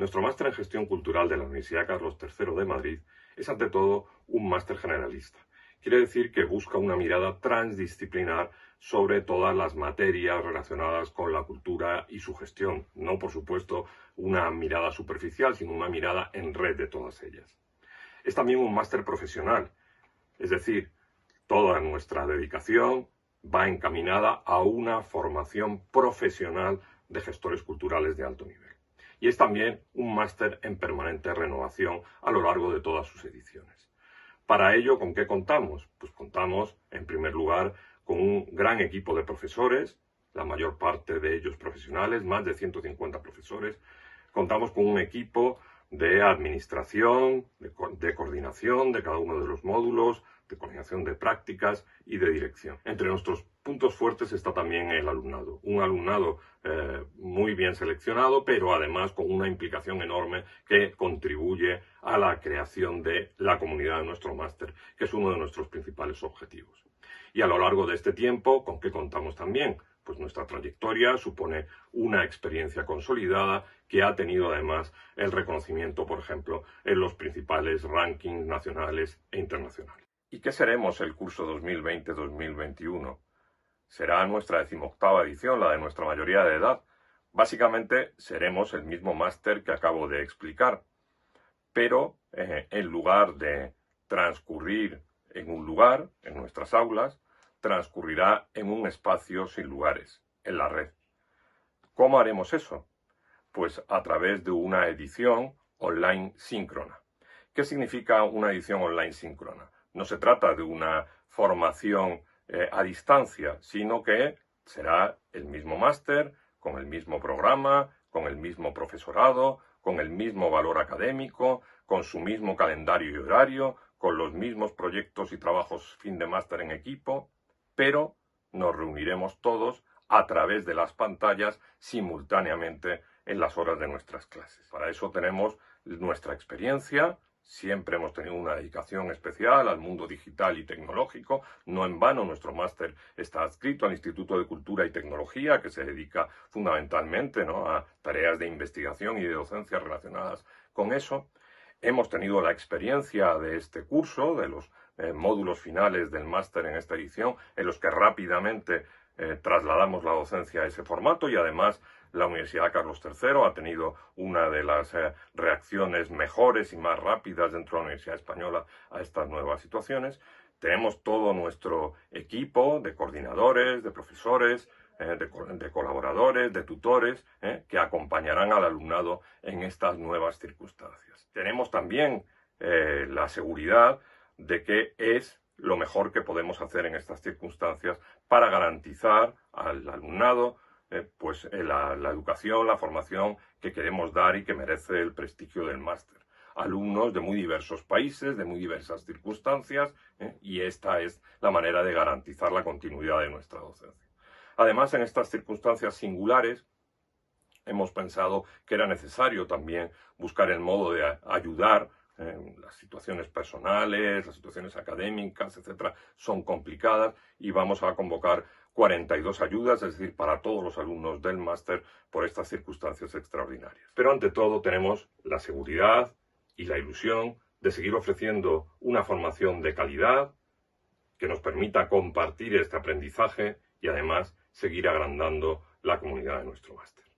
Nuestro máster en gestión cultural de la Universidad Carlos III de Madrid es ante todo un máster generalista. Quiere decir que busca una mirada transdisciplinar sobre todas las materias relacionadas con la cultura y su gestión. No, por supuesto, una mirada superficial, sino una mirada en red de todas ellas. Es también un máster profesional, es decir, toda nuestra dedicación va encaminada a una formación profesional de gestores culturales de alto nivel y es también un máster en permanente renovación a lo largo de todas sus ediciones. Para ello, ¿con qué contamos? Pues contamos, en primer lugar, con un gran equipo de profesores, la mayor parte de ellos profesionales, más de 150 profesores. Contamos con un equipo de administración, de, de coordinación de cada uno de los módulos, de coordinación de prácticas y de dirección. Entre nuestros puntos fuertes está también el alumnado. Un alumnado eh, muy bien seleccionado, pero además con una implicación enorme que contribuye a la creación de la comunidad de nuestro máster, que es uno de nuestros principales objetivos. Y a lo largo de este tiempo, ¿con qué contamos también? Pues nuestra trayectoria supone una experiencia consolidada que ha tenido además el reconocimiento, por ejemplo, en los principales rankings nacionales e internacionales. ¿Y qué seremos el curso 2020-2021? Será nuestra decimoctava edición, la de nuestra mayoría de edad. Básicamente seremos el mismo máster que acabo de explicar, pero eh, en lugar de transcurrir en un lugar, en nuestras aulas, transcurrirá en un espacio sin lugares, en la red. ¿Cómo haremos eso? Pues a través de una edición online síncrona. ¿Qué significa una edición online síncrona? No se trata de una formación eh, a distancia, sino que será el mismo máster, con el mismo programa, con el mismo profesorado, con el mismo valor académico, con su mismo calendario y horario, con los mismos proyectos y trabajos fin de máster en equipo, pero nos reuniremos todos a través de las pantallas simultáneamente en las horas de nuestras clases. Para eso tenemos nuestra experiencia, Siempre hemos tenido una dedicación especial al mundo digital y tecnológico. No en vano nuestro máster está adscrito al Instituto de Cultura y Tecnología, que se dedica fundamentalmente a tareas de investigación y de docencia relacionadas con eso. Hemos tenido la experiencia de este curso, de los eh, módulos finales del máster en esta edición, en los que rápidamente eh, trasladamos la docencia a ese formato y además la Universidad Carlos III ha tenido una de las eh, reacciones mejores y más rápidas dentro de la Universidad Española a estas nuevas situaciones. Tenemos todo nuestro equipo de coordinadores, de profesores, eh, de, colaboradores, de tutores, eh, que acompañarán al alumnado en estas nuevas circunstancias. Tenemos también la seguridad de que es lo mejor que podemos hacer en estas circunstancias para garantizar al alumnado eh, pues eh, la, educación, la formación que queremos dar y que merece el prestigio del máster. Alumnos de muy diversos países, de muy diversas circunstancias, ¿eh? y esta es la manera de garantizar la continuidad de nuestra docencia. Además, en estas circunstancias singulares, hemos pensado que era necesario también buscar el modo de ayudar las situaciones personales, las situaciones académicas, etcétera, son complicadas y vamos a convocar 42 ayudas, es decir, para todos los alumnos del máster por estas circunstancias extraordinarias. Pero ante todo tenemos la seguridad y la ilusión de seguir ofreciendo una formación de calidad que nos permita compartir este aprendizaje y además seguir agrandando la comunidad de nuestro máster.